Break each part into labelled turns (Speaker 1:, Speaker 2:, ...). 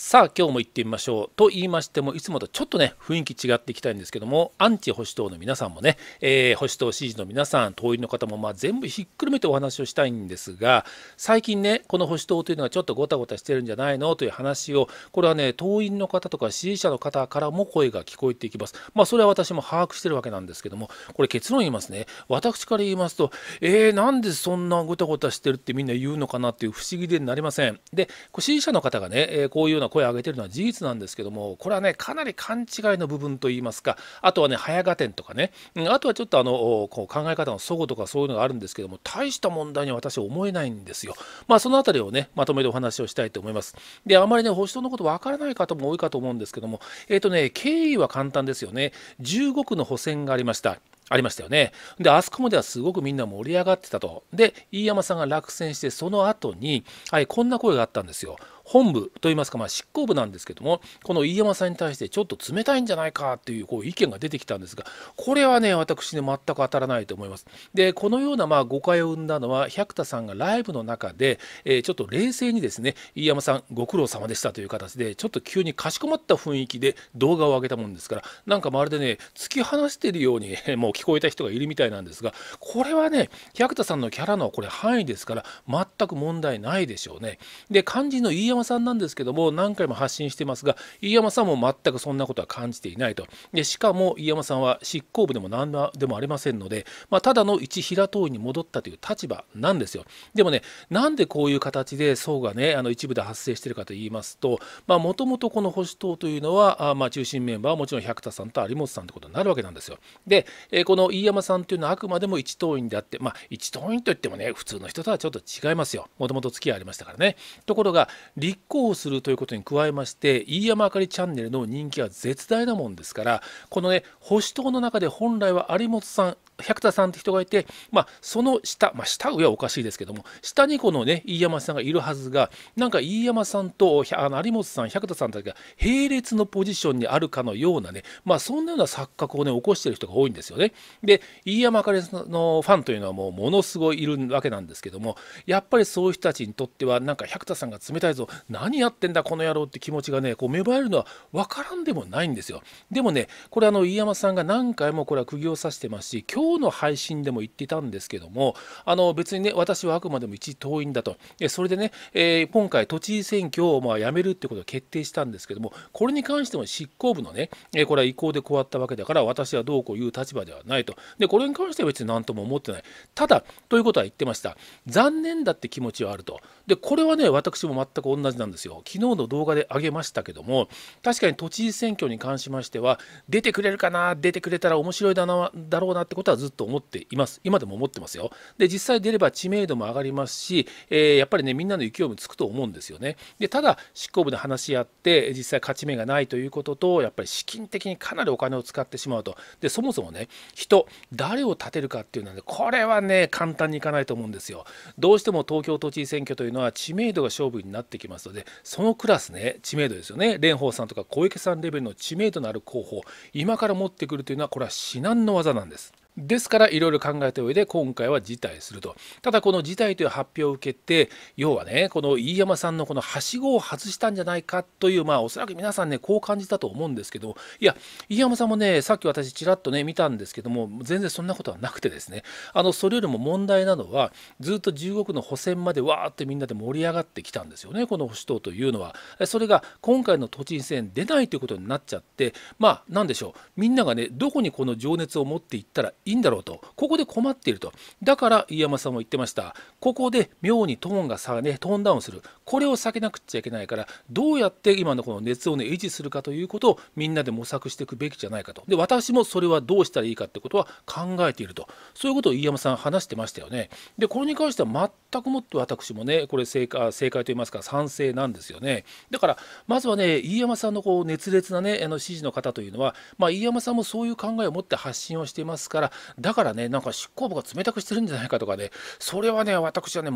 Speaker 1: さあ今日も行ってみましょうと言いましてもいつもとちょっとね雰囲気違っていきたいんですけどもアンチ保守党の皆さんもね、えー、保守党支持の皆さん党員の方もまあ全部ひっくるめてお話をしたいんですが最近ねこの保守党というのはちょっとごたごたしてるんじゃないのという話をこれはね党員の方とか支持者の方からも声が聞こえていきますまあそれは私も把握してるわけなんですけどもこれ結論言いますね私から言いますとえー、なんでそんなごたごたしてるってみんな言うのかなっていう不思議でなりませんで支持者の方がね、えこういうようなな声を上げているのは事実なんですけどもこれはねかなり勘違いの部分といいますかあとはね早合点とかねあとはちょっとあのこう考え方の齟齬とかそういうのがあるんですけども大した問題に私は思えないんですよ。まあその辺りをねまとめてお話をしたいと思います。であまりね保守党のことわからない方も多いかと思うんですけどもえっ、ー、とね経緯は簡単ですよね15区の補選がありました。ありましたよね。で、あそこまではすごくみんな盛り上がってたと。で、飯山さんが落選して、その後に、はい、こんな声があったんですよ。本部といいますか、まあ、執行部なんですけどもこの飯山さんに対してちょっと冷たいんじゃないかというこう意見が出てきたんですがこれはね私ね全く当たらないと思います。でこのようなまあ誤解を生んだのは百田さんがライブの中で、えー、ちょっと冷静にですね飯山さんご苦労様でしたという形でちょっと急にかしこまった雰囲気で動画を上げたもんですからなんかまるでね突き放してるようにもう聞こえた人がいるみたいなんですがこれはね百田さんのキャラのこれ範囲ですから全く問題ないでしょうね。で肝心の飯山山さんなんですけども何回も発信してますが飯山さんも全くそんなことは感じていないとでしかも飯山さんは執行部でも何でもありませんので、まあ、ただの一平党員に戻ったという立場なんですよでもねなんでこういう形で層がねあの一部で発生しているかと言いますともともとこの保守党というのはあ、まあ、中心メンバーはもちろん百田さんと有本さんということになるわけなんですよで、えこの飯山さんというのはあくまでも一党員であって、まあ、一党員といってもね普通の人とはちょっと違いますよもともと付き合いありましたからねところが立候補するということに加えまして飯山あかりチャンネルの人気は絶大なもんですからこのね保守党の中で本来は有本さん百田さんって人がいて、まあ、その下、まあ、下上はおかしいですけども下にこのね飯山さんがいるはずがなんか飯山さんとあの有本さん百田さんたちが並列のポジションにあるかのようなね、まあ、そんなような錯覚をね起こしてる人が多いんですよね。で飯山彼かのファンというのはもうものすごいいるわけなんですけどもやっぱりそういう人たちにとってはなんか百田さんが冷たいぞ何やってんだこの野郎って気持ちがねこう芽生えるのは分からんでもないんですよ。でもねこれあの飯山さんが何回もこれは釘を刺してますし今日今日の配信でも言っていたんですけどもあの別にね私はあくまでも一党員だとそれでね、えー、今回都知事選挙をまあ辞めるってことを決定したんですけどもこれに関しても執行部のね、えー、これは意向で加わったわけだから私はどうこういう立場ではないとでこれに関しては別に何とも思ってないただということは言ってました残念だって気持ちはあるとでこれはね私も全く同じなんですよ昨日の動画で挙げましたけども確かに都知事選挙に関しましては出てくれるかな出てくれたら面白いだなだろうなってことはずっと思っています今でも思ってますよで実際出れば知名度も上がりますし、えー、やっぱりねみんなの勢いもつくと思うんですよねでただ執行部で話し合って実際勝ち目がないということとやっぱり資金的にかなりお金を使ってしまうとでそもそもね人誰を立てるかっていうのはねこれはね簡単にいかないと思うんですよどうしても東京都知事選挙というののは知名度が勝負になってきますのでそのクラスね知名度ですよね蓮舫さんとか小池さんレベルの知名度のある候補今から持ってくるというのはこれは至難の技なんです。ですからいろいろ考えた上で今回は辞退するとただこの辞退という発表を受けて要はねこの飯山さんのこのはしごを外したんじゃないかというまあおそらく皆さんねこう感じたと思うんですけどいや飯山さんもねさっき私ちらっとね見たんですけども全然そんなことはなくてですねあのそれよりも問題なのはずっと15区の補選までわーってみんなで盛り上がってきたんですよねこの保守党というのはそれが今回の都知事選出ないということになっちゃってまあ何でしょうみんながねどこにこの情熱を持っていったらいいいんだろうとここで困っているとだから飯山さんも言ってましたここで妙にトーンがさ、ね、トーンダウンするこれを避けなくちゃいけないからどうやって今のこの熱を、ね、維持するかということをみんなで模索していくべきじゃないかとで私もそれはどうしたらいいかってことは考えているとそういうことを飯山さん話してましたよねでこれに関しては全くもっと私もねこれ正解正解と言いますか賛成なんですよねだからまずはね飯山さんのこう熱烈なねあの支持の方というのは、まあ、飯山さんもそういう考えを持って発信をしていますからだからねなんか執行部が冷たくしてるんじゃないかとかねそれはね私はね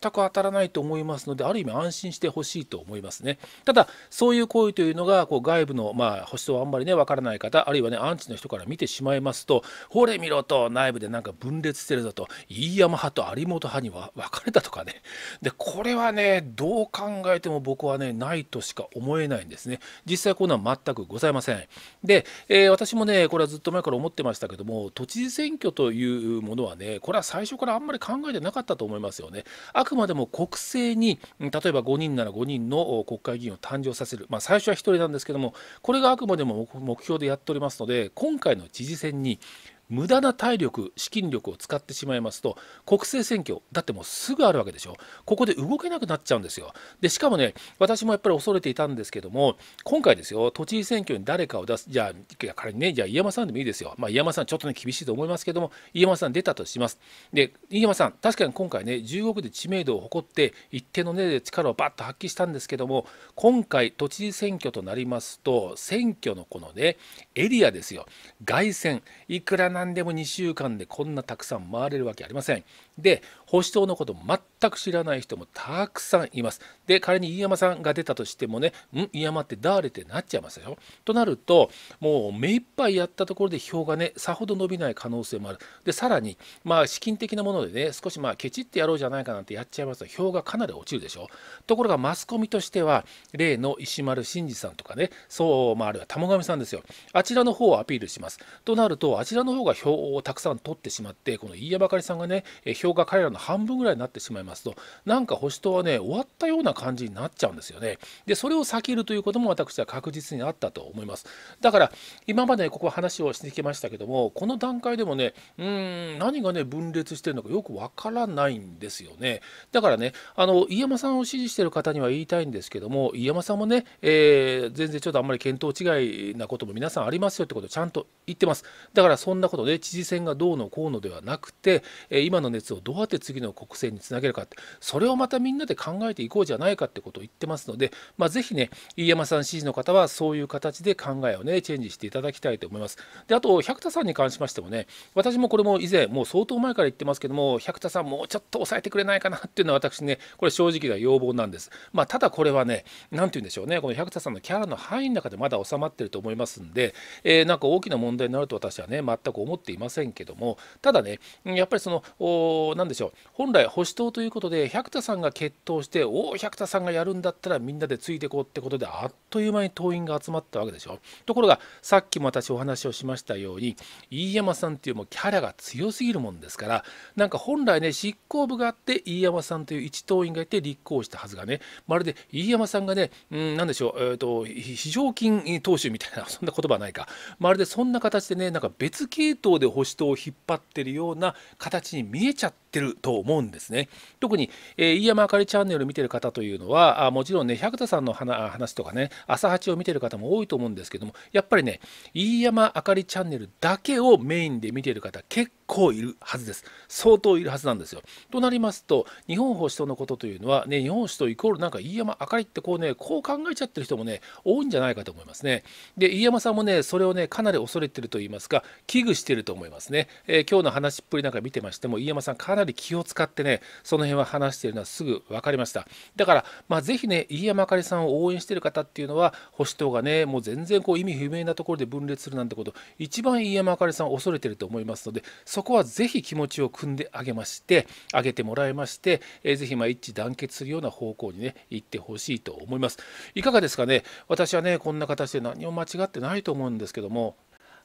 Speaker 1: 全く当たらないと思いますので、ある意味安心してほしいと思いますね。ただ、そういう行為というのが、こう外部の、まあ、保守党はあんまりね、わからない方、あるいはね、アンチの人から見てしまいますと、ほれ見ろと、内部でなんか分裂してるぞと、飯山派と有本派には分かれたとかね。で、これはね、どう考えても僕はね、ないとしか思えないんですね。実際こんなの全くございません。で、えー、私もね、これはずっと前から思ってましたけども、都知事選挙というものはね、これは最初からあんまり考えてなかったと思いますよね。あくまでも国政に例えば5人なら5人の国会議員を誕生させる、まあ、最初は1人なんですけどもこれがあくまでも目標でやっておりますので今回の知事選に無駄な体力資金力を使ってしまいますと国政選挙だってもうすぐあるわけでしょここで動けなくなっちゃうんですよでしかもね私もやっぱり恐れていたんですけども今回ですよ都知事選挙に誰かを出すじゃあ仮にねじゃあ飯山さんでもいいですよまあ飯山さんちょっとね厳しいと思いますけども飯山さん出たとしますで飯山さん確かに今回ね1国で知名度を誇って一定のね力をばっと発揮したんですけども今回都知事選挙となりますと選挙のこのねエリアですよ凱旋いくらな何でも2週間でこんなたくさん回れるわけありません。で保守党のこと全く知らない人もたくさんいます。で仮に飯山さんが出たとしてもね「ん飯山って誰?」ってなっちゃいますよ。となるともう目いっぱいやったところで票がねさほど伸びない可能性もある。でさらにまあ資金的なものでね少しまあケチってやろうじゃないかなんてやっちゃいますと票がかなり落ちるでしょ。う。ところがマスコミとしては例の石丸真二さんとかねそう、まあ、あるいは玉上さんですよあちらの方をアピールします。となるとあちらの方が票をたくさん取ってしまってこの飯山ばかりさんがね票が彼らのの半分ぐらいになってしまいますとなんか保守党はね終わったような感じになっちゃうんですよね。でそれを避けるということも私は確実にあったと思います。だから今までここ話をしてきましたけどもこの段階でもねうん何がね分裂してるのかよくわからないんですよね。だからねあの飯山さんを支持してる方には言いたいんですけども飯山さんもね、えー、全然ちょっとあんまり見当違いなことも皆さんありますよってことをちゃんと言ってます。だからそんなことで知事選がどうのこうのではなくて、え今の熱をどうやって次の国政につなげるかってそれをまたみんなで考えていこうじゃないかってことを言ってますので、まあ、ぜひね飯山さん支持の方はそういう形で考えをねチェンジしていただきたいと思います。であと百田さんに関しましてもね私もこれも以前もう相当前から言ってますけども百田さんもうちょっと抑えてくれないかなっていうのは私ねこれ正直な要望なんです。まあ、ただこれはね何て言うんでしょうねこの百田さんのキャラの範囲の中でまだ収まってると思いますんで、えー、なんか大きな問題になると私はね全く思っていませんけどもただねやっぱりその何でしょう本来保守党ということで百田さんが決闘しておお百田さんがやるんだったらみんなでついていこうってことであっという間に党員が集まったわけでしょところがさっきも私お話をしましたように飯山さんっていうもうキャラが強すぎるもんですからなんか本来ね執行部があって飯山さんという一党員がいて立候補したはずがねまるで飯山さんがねうん何でしょう、えーと、非常勤党首みたいな そんな言葉ないかまるでそんな形でねなんか別系統で保守党を引っ張ってるような形に見えちゃってるとと思うんですね。特に、え飯山あかりチャンネルを見てる方というのはあもちろんね百田さんの話とかね朝八を見てる方も多いと思うんですけどもやっぱりね飯山あかりチャンネルだけをメインで見てる方結構いるはずです。相当いるはずなんですよ。となりますと日本保守党のことというのはね日本保守党イコールなんか飯山あかりってこうねこう考えちゃってる人もね多いんじゃないかと思いますね。で飯山さんもねそれをねかなり恐れてると言いますか危惧してると思いますね。えー、今日の話っぷりなんか見てましても飯山さんかなり気を使ってねその辺は話しているのはすぐ分かりましただから、まあ、ぜひね飯山あかりさんを応援している方っていうのは保守党がねもう全然こう意味不明なところで分裂するなんてこと一番飯山あかりさんを恐れてると思いますのでそこはぜひ気持ちを組んであげましてあげてもらいまして、えー、ぜひま一致団結するような方向にね行ってほしいと思いますいかがですかね私はねこんな形で何も間違ってないと思うんですけども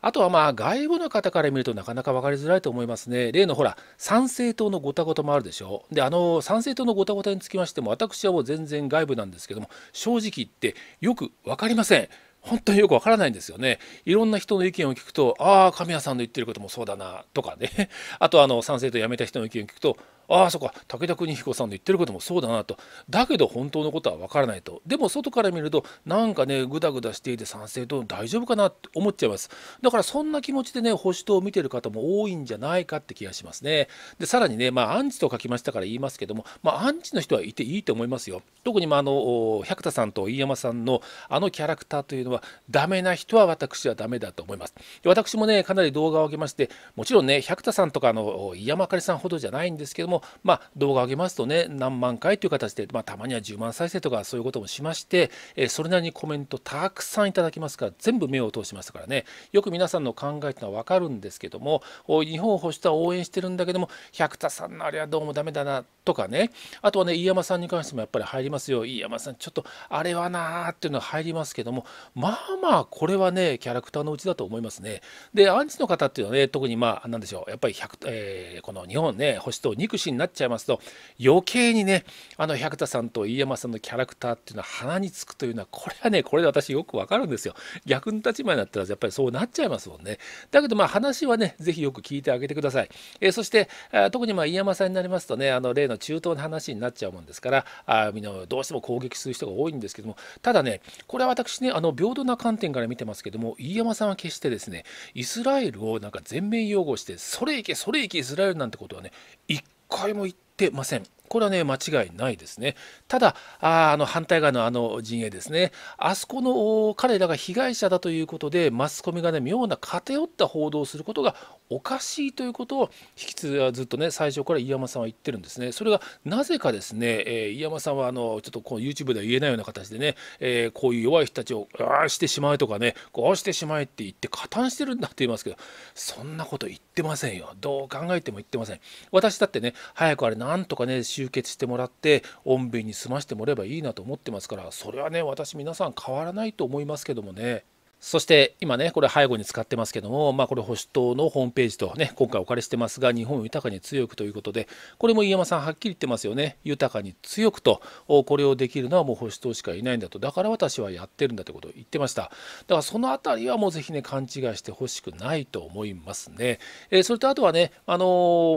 Speaker 1: あとはまあ外部の方から見るとなかなか分かりづらいと思いますね。例のほら、参政党のごたごたもあるでしょ。で、あの参政党のごたごたにつきましても、私はもう全然外部なんですけども、正直言ってよく分かりません。本当によくわからないんですよね。いろんな人の意見を聞くと、ああ、神谷さんの言ってることもそうだな、とかね。あと、あの、参政党辞めた人の意見を聞くと、ああそっか武田邦彦さんの言ってることもそうだなとだけど本当のことは分からないとでも外から見るとなんかねグダグダしていて賛成と大丈夫かなって思っちゃいますだからそんな気持ちでね保守党を見てる方も多いんじゃないかって気がしますねでさらにねまあアンチと書きましたから言いますけどもまあアンチの人はいていいと思いますよ特にまああの百田さんと飯山さんのあのキャラクターというのはダメな人は私はダメだと思います私もねかなり動画を上げましてもちろんね百田さんとかあの飯山あかりさんほどじゃないんですけどもまあ、動画上げますとね何万回という形で、まあ、たまには10万再生とかそういうこともしまして、えそれなりにコメントたくさんいただきますから全部目を通しましたからねよく皆さんの考えというのは分かるんですけども日本保守党は応援してるんだけども百田さんのあれはどうもダメだなとかねあとはね飯山さんに関してもやっぱり入りますよ飯山さんちょっとあれはなーっていうのは入りますけどもまあまあこれはねキャラクターのうちだと思いますねでアンチの方っていうのはね特にまあなんでしょうやっぱり100、えー、この日本ね保守党憎し士になっちゃいますと余計にねあの百田さんと飯山さんのキャラクターっていうのは鼻につくというのはこれはねこれで私よくわかるんですよ逆の立場になったらやっぱりそうなっちゃいますもんねだけどまあ話はね是非よく聞いてあげてください、えー、そして、え特にまあ飯山さんになりますとねあの例の中東の話になっちゃうもんですからあみんどうしても攻撃する人が多いんですけどもただねこれは私ねあの平等な観点から見てますけども飯山さんは決してですねイスラエルをなんか全面擁護してそれいけそれいけイスラエルなんてことはね一回も行ってません。これはね間違いないですね。ただあの反対側のあの陣営ですね、あそこの彼らが被害者だということで、マスコミがね妙な偏った報道をすることがおかしいということを引き継ずっとね最初から飯山さんは言ってるんですね。それがなぜかですね、えー、飯山さんはあのちょっとこう YouTube では言えないような形でね、えー、こういう弱い人たちをああしてしまえとかね、こうしてしまえって言って加担してるんだって言いますけど、そんなこと言ってってませんよどう考えても言ってません私だってね早くあれなんとかね集結してもらって穏便に済ましてもらえばいいなと思ってますからそれはね私皆さん変わらないと思いますけどもねそして今ね、これ背後に使ってますけども、まあこれ保守党のホームページとね、今回お借りしてますが、日本を豊かに強くということで、これも飯山さんはっきり言ってますよね。豊かに強くと、これをできるのはもう保守党しかいないんだと。だから私はやってるんだということを言ってました。だからそのあたりはもうぜひね、勘違いしてほしくないと思いますね。えー、それとあとはね、あのー、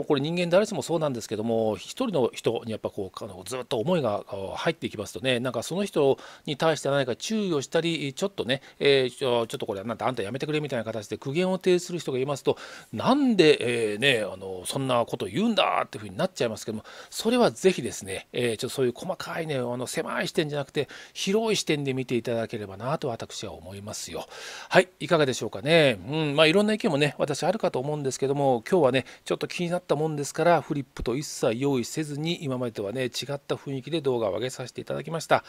Speaker 1: これ人間誰しもそうなんですけども、一人の人にやっぱこう、あのずっと思いが入っていきますとね、なんかその人に対して何か注意をしたり、ちょっとね、えーのちょっとこれなんてあんたやめてくれみたいな形で苦言を呈する人がいますとなんで、えー、ね、あのそんなこと言うんだっていうふうになっちゃいますけどもそれはぜひですね、えー、ちょっとそういう細かいねあの狭い視点じゃなくて広い視点で見ていただければなと私は思いますよ。はいいかがでしょうかね。うんまあ、いろんな意見もね私あるかと思うんですけども今日はねちょっと気になったもんですからフリップと一切用意せずに今までとはね違った雰囲気で動画を上げさせていただきました。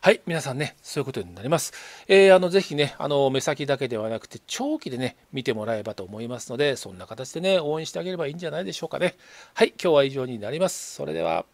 Speaker 1: はい皆さんねそういうことになります。えー、あのぜひねあの目先だけではなくて長期でね見てもらえばと思いますのでそんな形でね応援してあげればいいんじゃないでしょうかねはい今日は以上になりますそれでは